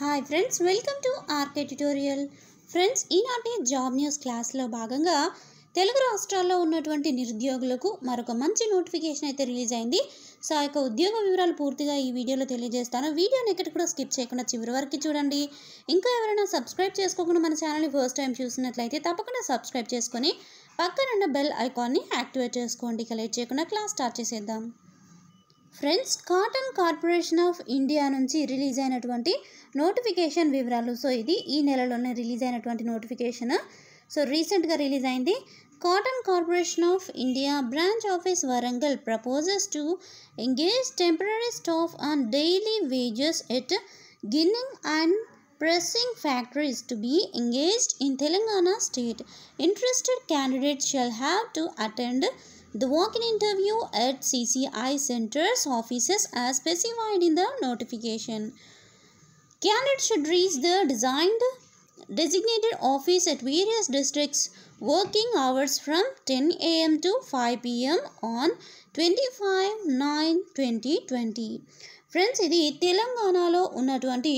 Hi friends welcome to RK tutorial friends ఈనాటి job news క్లాస్లో భాగంగా తెలుగు రాష్ట్రాల్లో ఉన్నటువంటి నిరుద్యోగులకు మరొక మంచి నోటిఫికేషన్ అయితే రిలీజ్ అయింది సో ఆ యొక్క ఉద్యోగ వివరాలు పూర్తిగా ఈ వీడియోలో తెలియజేస్తాను వీడియోని ఎక్కడ కూడా స్కిప్ చేయకుండా చివరి వరకు చూడండి ఇంకా ఎవరైనా సబ్స్క్రైబ్ చేసుకోకుండా మన ఛానల్ని ఫస్ట్ టైం చూసినట్లయితే తప్పకుండా సబ్స్క్రైబ్ చేసుకొని పక్కనున్న బెల్ ఐకాన్ని యాక్టివేట్ చేసుకోండి ఇక లేట్ చేయకుండా క్లాస్ స్టార్ట్ చేసేద్దాం friends cotton corporation of India నుంచి రిలీజ్ అయినటువంటి నోటిఫికేషన్ వివరాలు సో ఇది ఈ నెలలోనే రిలీజ్ అయినటువంటి నోటిఫికేషన్ సో రీసెంట్గా రిలీజ్ అయింది cotton corporation of India branch office Warangal proposes to engage temporary staff on daily wages at ginning and pressing factories to be engaged in Telangana state interested candidate shall have to attend The walk-in interview at CCI centers offices as specified in the notification. Candidates should reach the designed designated office at various districts working hours from 10 a.m. to 5 p.m. on 25-9-2020. Friends ఇది తెలంగాణలో ఉన్నటువంటి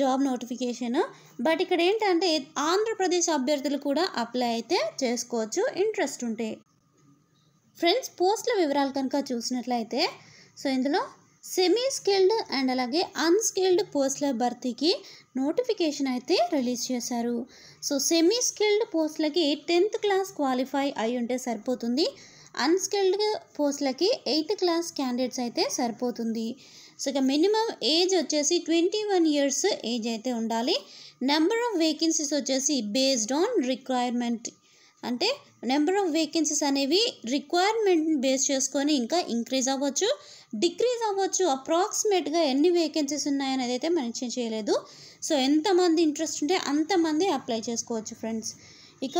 job notification but ఇక్కడ ఏంటంటే ఆంధ్రప్రదేశ్ అభ్యర్థులు కూడా apply అయితే చేసుకోవచ్చు interest ఉంటే ఫ్రెండ్స్ పోస్టుల వివరాలు కనుక చూసినట్లయితే సో ఇందులో సెమీ స్కిల్డ్ అండ్ అలాగే అన్స్కిల్డ్ పోస్టుల భర్తీకి నోటిఫికేషన్ అయితే రిలీజ్ చేశారు సో సెమీ స్కిల్డ్ పోస్టులకి టెన్త్ క్లాస్ క్వాలిఫై అయి ఉంటే సరిపోతుంది అన్స్కిల్డ్ పోస్టులకి ఎయిత్ క్లాస్ క్యాండిడేట్స్ అయితే సరిపోతుంది సో ఇక మినిమం ఏజ్ వచ్చేసి ట్వంటీ వన్ ఇయర్స్ ఏజ్ అయితే ఉండాలి నెంబర్ ఆఫ్ వేకెన్సీస్ వచ్చేసి బేస్డ్ ఆన్ రిక్వైర్మెంట్ అంటే నెంబర్ ఆఫ్ వేకెన్సీస్ అనేవి రిక్వైర్మెంట్ బేస్ చేసుకొని ఇంకా ఇంక్రీజ్ అవ్వచ్చు డిక్రీజ్ అవ్వచ్చు అప్రాక్సిమేట్గా ఎన్ని వేకెన్సీస్ ఉన్నాయనేది అయితే మెన్షన్ చేయలేదు సో ఎంతమంది ఇంట్రెస్ట్ ఉంటే అంతమంది అప్లై చేసుకోవచ్చు ఫ్రెండ్స్ ఇక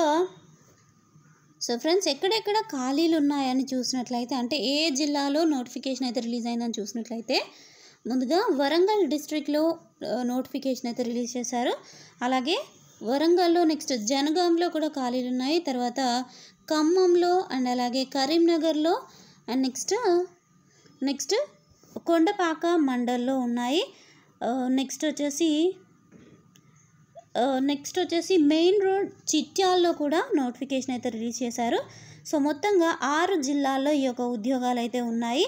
సో ఫ్రెండ్స్ ఎక్కడెక్కడ ఖాళీలు ఉన్నాయని చూసినట్లయితే అంటే ఏ జిల్లాలో నోటిఫికేషన్ అయితే రిలీజ్ అయిందని చూసినట్లయితే ముందుగా వరంగల్ డిస్ట్రిక్ట్లో నోటిఫికేషన్ uh, అయితే రిలీజ్ చేశారు అలాగే వరంగల్లో నెక్స్ట్ జనగాంలో కూడా ఖాళీలు ఉన్నాయి తర్వాత ఖమ్మంలో అండ్ అలాగే కరీంనగర్లో అండ్ నెక్స్ట్ నెక్స్ట్ కొండపాక మండల్లో ఉన్నాయి నెక్స్ట్ వచ్చేసి నెక్స్ట్ వచ్చేసి మెయిన్ రోడ్ చిట్యాల్లో కూడా నోటిఫికేషన్ అయితే రిలీజ్ చేశారు సో మొత్తంగా ఆరు జిల్లాల్లో ఈ యొక్క ఉద్యోగాలు అయితే ఉన్నాయి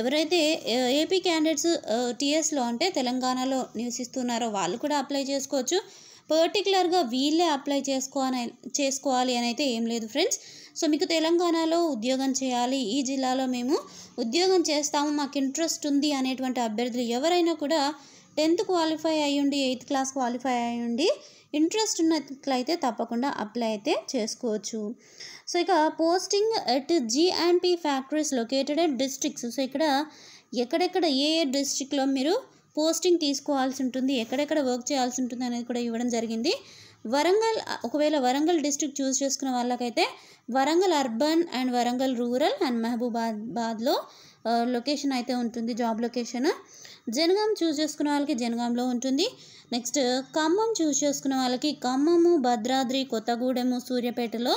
ఎవరైతే ఏపీ క్యాండిడేట్స్ టీఎస్లో అంటే తెలంగాణలో నివసిస్తున్నారో వాళ్ళు కూడా అప్లై చేసుకోవచ్చు పర్టికులర్గా వీళ్ళే అప్లై చేసుకోవాలని చేసుకోవాలి అని అయితే ఏం లేదు ఫ్రెండ్స్ సో మీకు తెలంగాణలో ఉద్యోగం చేయాలి ఈ జిల్లాలో మేము ఉద్యోగం చేస్తాము మాకు ఇంట్రెస్ట్ ఉంది అనేటువంటి అభ్యర్థులు ఎవరైనా కూడా టెన్త్ క్వాలిఫై అయ్యుండి ఎయిత్ క్లాస్ క్వాలిఫై అయ్యుండి ఇంట్రెస్ట్ ఉన్నట్లయితే తప్పకుండా అప్లై అయితే చేసుకోవచ్చు సో ఇక పోస్టింగ్ అట్ జీ factories located at districts so ఇక్కడ ఎక్కడెక్కడ ఏ ఏ డిస్ట్రిక్ట్లో మీరు పోస్టింగ్ తీసుకోవాల్సి ఉంటుంది ఎక్కడెక్కడ వర్క్ చేయాల్సి ఉంటుంది అనేది కూడా ఇవ్వడం జరిగింది వరంగల్ ఒకవేళ వరంగల్ డిస్ట్రిక్ట్ చూస్ చేసుకున్న వాళ్ళకైతే Warangal urban and Warangal rural and మహబూబాబాద్లో లొకేషన్ అయితే ఉంటుంది జాబ్ లొకేషన్ జనగాం చూస్ చేసుకున్న వాళ్ళకి జనగాంలో ఉంటుంది నెక్స్ట్ ఖమ్మం చూస్ చేసుకున్న వాళ్ళకి ఖమ్మము భద్రాద్రి కొత్తగూడెము సూర్యపేటలో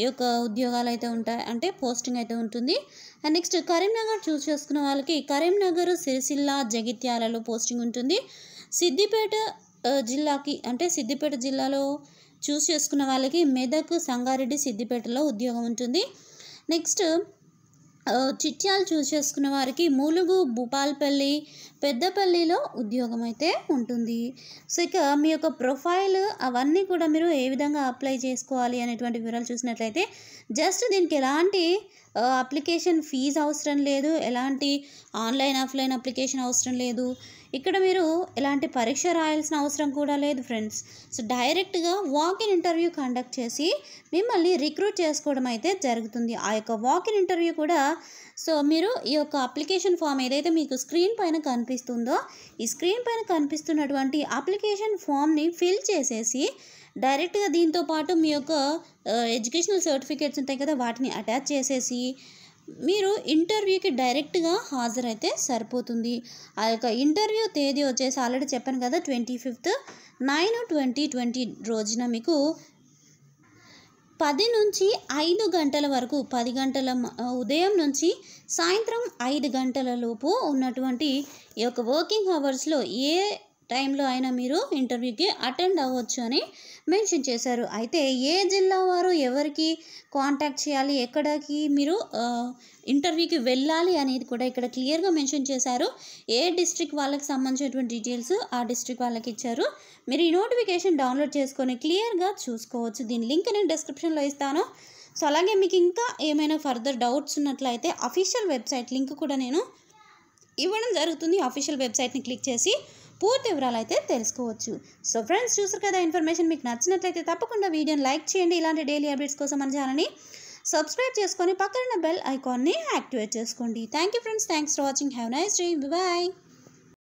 ఈ యొక్క ఉద్యోగాలు అయితే ఉంటాయి అంటే పోస్టింగ్ అయితే ఉంటుంది అండ్ నెక్స్ట్ కరీంనగర్ చూస్ చేసుకున్న వాళ్ళకి కరీంనగర్ సిరిసిల్ల జగిత్యాలలో పోస్టింగ్ ఉంటుంది సిద్దిపేట జిల్లాకి అంటే సిద్దిపేట జిల్లాలో చూస్ చేసుకున్న వాళ్ళకి మెదక్ సంగారెడ్డి సిద్దిపేటలో ఉద్యోగం ఉంటుంది నెక్స్ట్ చిట్యాలు చూస్ చేసుకున్న వారికి ములుగు భూపాల్పల్లి పెద్దపల్లిలో ఉద్యోగం అయితే ఉంటుంది సో ఇక మీ యొక్క ప్రొఫైల్ అవన్నీ కూడా మీరు ఏ విధంగా అప్లై చేసుకోవాలి అనేటువంటి వివరాలు చూసినట్లయితే జస్ట్ దీనికి ఎలాంటి అప్లికేషన్ ఫీజు అవసరం లేదు ఎలాంటి ఆన్లైన్ ఆఫ్లైన్ అప్లికేషన్ అవసరం లేదు ఇక్కడ మీరు ఎలాంటి పరీక్ష రాయాల్సిన అవసరం కూడా లేదు ఫ్రెండ్స్ సో డైరెక్ట్గా వాక్ ఇన్ ఇంటర్వ్యూ కండక్ట్ చేసి మిమ్మల్ని రిక్రూట్ చేసుకోవడం అయితే జరుగుతుంది ఆ యొక్క వాక్ ఇన్ ఇంటర్వ్యూ కూడా సో మీరు ఈ యొక్క అప్లికేషన్ ఫామ్ ఏదైతే మీకు స్క్రీన్ పైన కనిపిస్తుందో ఈ స్క్రీన్ పైన కనిపిస్తున్నటువంటి అప్లికేషన్ ఫామ్ని ఫిల్ చేసేసి డైరెక్ట్గా దీంతో పాటు మీ యొక్క ఎడ్యుకేషనల్ uh, సర్టిఫికేట్స్ ఉంటాయి కదా వాటిని అటాచ్ చేసేసి మీరు ఇంటర్వ్యూకి డైరెక్ట్గా హాజరైతే సరిపోతుంది ఆ యొక్క ఇంటర్వ్యూ తేదీ వచ్చేసి ఆల్రెడీ చెప్పాను కదా twenty fifth nine twenty twenty రోజున మీకు పది నుంచి ఐదు గంటల వరకు పది గంటల ఉదయం నుంచి సాయంత్రం ఐదు గంటల లోపు ఉన్నటువంటి ఈ యొక్క వర్కింగ్ అవర్స్లో ఏ టైంలో అయినా మీరు ఇంటర్వ్యూకి అటెండ్ అవ్వచ్చు అని మెన్షన్ చేశారు అయితే ఏ జిల్లా వారు ఎవరికి కాంటాక్ట్ చేయాలి ఎక్కడికి మీరు ఇంటర్వ్యూకి వెళ్ళాలి అనేది కూడా ఇక్కడ క్లియర్గా మెన్షన్ చేశారు ఏ డిస్ట్రిక్ట్ వాళ్ళకి సంబంధించినటువంటి డీటెయిల్స్ ఆ డిస్ట్రిక్ట్ వాళ్ళకి ఇచ్చారు మీరు ఈ నోటిఫికేషన్ డౌన్లోడ్ చేసుకొని క్లియర్గా చూసుకోవచ్చు దీని లింక్ నేను డిస్క్రిప్షన్లో ఇస్తాను సో అలాగే మీకు ఇంకా ఏమైనా ఫర్దర్ డౌట్స్ ఉన్నట్లయితే అఫీషియల్ వెబ్సైట్ లింక్ కూడా నేను ఇవ్వడం జరుగుతుంది అఫీషియల్ వెబ్సైట్ని క్లిక్ చేసి పూర్తి వివరాలు అయితే తెలుసుకోవచ్చు సో ఫ్రెండ్స్ చూసారు కదా ఇన్ఫర్మేషన్ మీకు నచ్చినట్లయితే తప్పకుండా వీడియోని లైక్ చేయండి ఇలాంటి డైలీ అప్డేట్స్ కోసం మన ఛానల్ని సబ్స్క్రైబ్ చేసుకొని పక్కన బెల్ ఐకాన్ని యాక్టివేట్ చేసుకోండి thank you friends thanks for watching have nice day bye